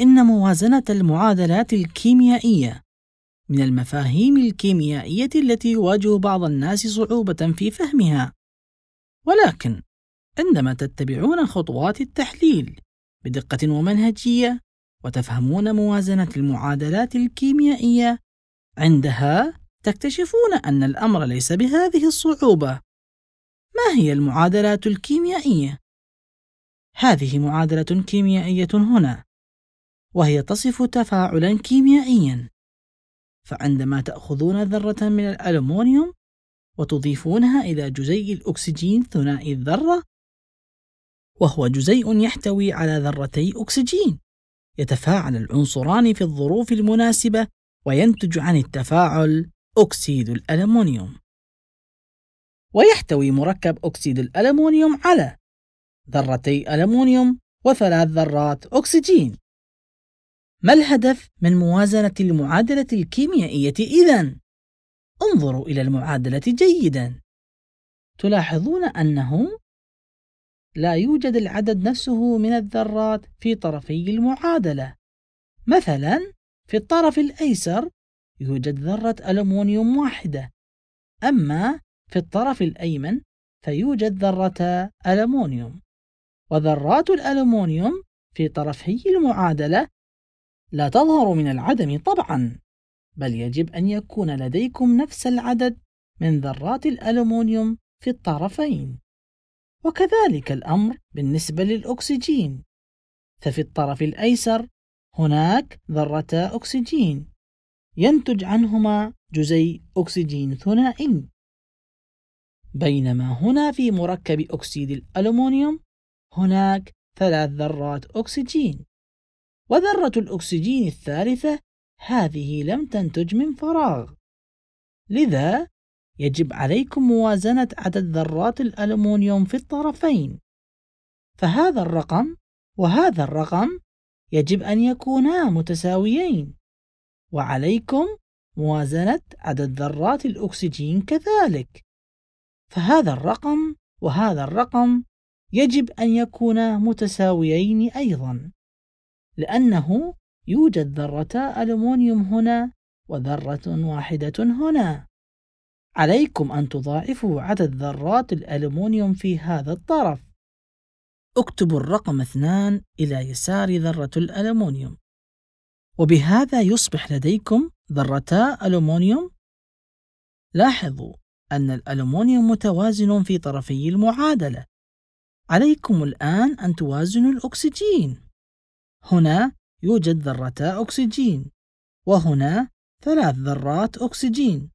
إن موازنة المعادلات الكيميائية من المفاهيم الكيميائية التي يواجه بعض الناس صعوبة في فهمها، ولكن عندما تتبعون خطوات التحليل بدقة ومنهجية، وتفهمون موازنة المعادلات الكيميائية، عندها تكتشفون أن الأمر ليس بهذه الصعوبة. ما هي المعادلات الكيميائية؟ هذه معادلة كيميائية هنا، وهي تصف تفاعلا كيميائيا فعندما تأخذون ذرة من الألمنيوم وتضيفونها إلى جزيء الأكسجين ثنائي الذرة وهو جزيء يحتوي على ذرتي أكسجين يتفاعل العنصران في الظروف المناسبة وينتج عن التفاعل أكسيد الألمونيوم ويحتوي مركب أكسيد الألمونيوم على ذرتي ألمونيوم وثلاث ذرات أكسجين ما الهدف من موازنة المعادلة الكيميائية إذن؟ انظروا إلى المعادلة جيدا تلاحظون أنه لا يوجد العدد نفسه من الذرات في طرفي المعادلة مثلا في الطرف الأيسر يوجد ذرة ألمونيوم واحدة أما في الطرف الأيمن فيوجد ذرة ألمونيوم وذرات الألمونيوم في طرفي المعادلة لا تظهر من العدم طبعا بل يجب أن يكون لديكم نفس العدد من ذرات الألومنيوم في الطرفين وكذلك الأمر بالنسبة للأكسجين ففي الطرف الأيسر هناك ذرتا أكسجين ينتج عنهما جزيء أكسجين ثنائي بينما هنا في مركب أكسيد الألومنيوم هناك ثلاث ذرات أكسجين وذرة الأكسجين الثالثة هذه لم تنتج من فراغ لذا يجب عليكم موازنة عدد ذرات الألمنيوم في الطرفين فهذا الرقم وهذا الرقم يجب أن يكونا متساويين وعليكم موازنة عدد ذرات الأكسجين كذلك فهذا الرقم وهذا الرقم يجب أن يكونا متساويين أيضاً لأنه يوجد ذرتا ألمونيوم هنا وذرة واحدة هنا عليكم أن تضاعفوا عدد ذرات الألمونيوم في هذا الطرف اكتبوا الرقم 2 إلى يسار ذرة الألمونيوم وبهذا يصبح لديكم ذرتا ألمونيوم لاحظوا أن الألمونيوم متوازن في طرفي المعادلة عليكم الآن أن توازنوا الأكسجين هنا يوجد ذرتا أكسجين وهنا ثلاث ذرات أكسجين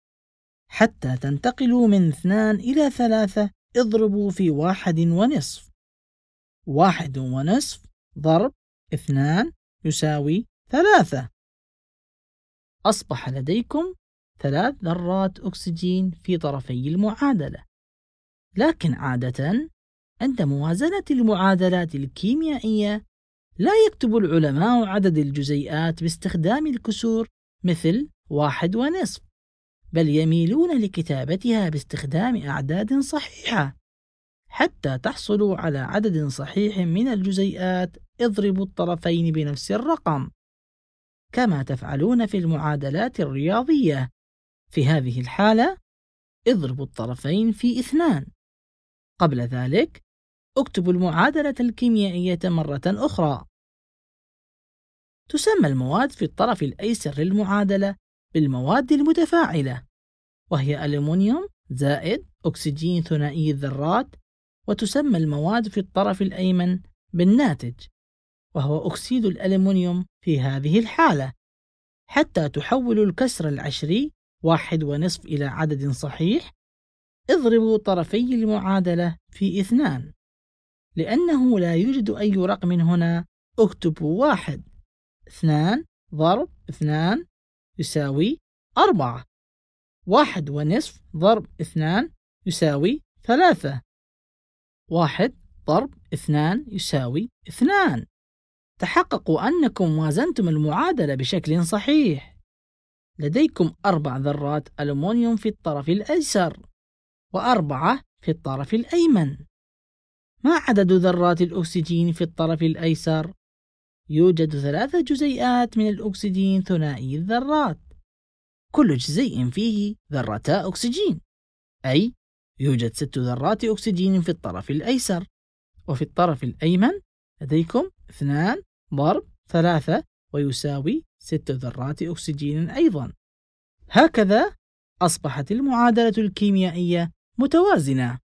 حتى تنتقلوا من اثنان إلى ثلاثة اضربوا في واحد ونصف واحد ونصف ضرب اثنان يساوي ثلاثة أصبح لديكم ثلاث ذرات أكسجين في طرفي المعادلة لكن عادة عند موازنة المعادلات الكيميائية لا يكتب العلماء عدد الجزيئات باستخدام الكسور مثل واحد ونصف بل يميلون لكتابتها باستخدام أعداد صحيحة حتى تحصلوا على عدد صحيح من الجزيئات اضربوا الطرفين بنفس الرقم كما تفعلون في المعادلات الرياضية في هذه الحالة اضربوا الطرفين في اثنان قبل ذلك اكتب المعادلة الكيميائية مرة أخرى. تسمى المواد في الطرف الأيسر للمعادلة بالمواد المتفاعلة، وهي ألمنيوم زائد أكسجين ثنائي الذرات، وتسمى المواد في الطرف الأيمن بالناتج، وهو أكسيد الألمنيوم في هذه الحالة، حتى تحول الكسر العشري واحد ونصف إلى عدد صحيح، اضربوا طرفي المعادلة في اثنان. لأنه لا يوجد أي رقم هنا اكتب واحد اثنان ضرب اثنان يساوي أربعة واحد ونصف ضرب اثنان يساوي ثلاثة واحد ضرب اثنان يساوي اثنان تحققوا أنكم وازنتم المعادلة بشكل صحيح لديكم أربع ذرات ألمنيوم في الطرف الأيسر وأربعة في الطرف الأيمن ما عدد ذرات الأكسجين في الطرف الأيسر؟ يوجد ثلاثة جزيئات من الأكسجين ثنائي الذرات كل جزيء فيه ذرتا أكسجين أي يوجد ست ذرات أكسجين في الطرف الأيسر وفي الطرف الأيمن لديكم اثنان ضرب ثلاثة ويساوي ست ذرات أكسجين أيضا هكذا أصبحت المعادلة الكيميائية متوازنة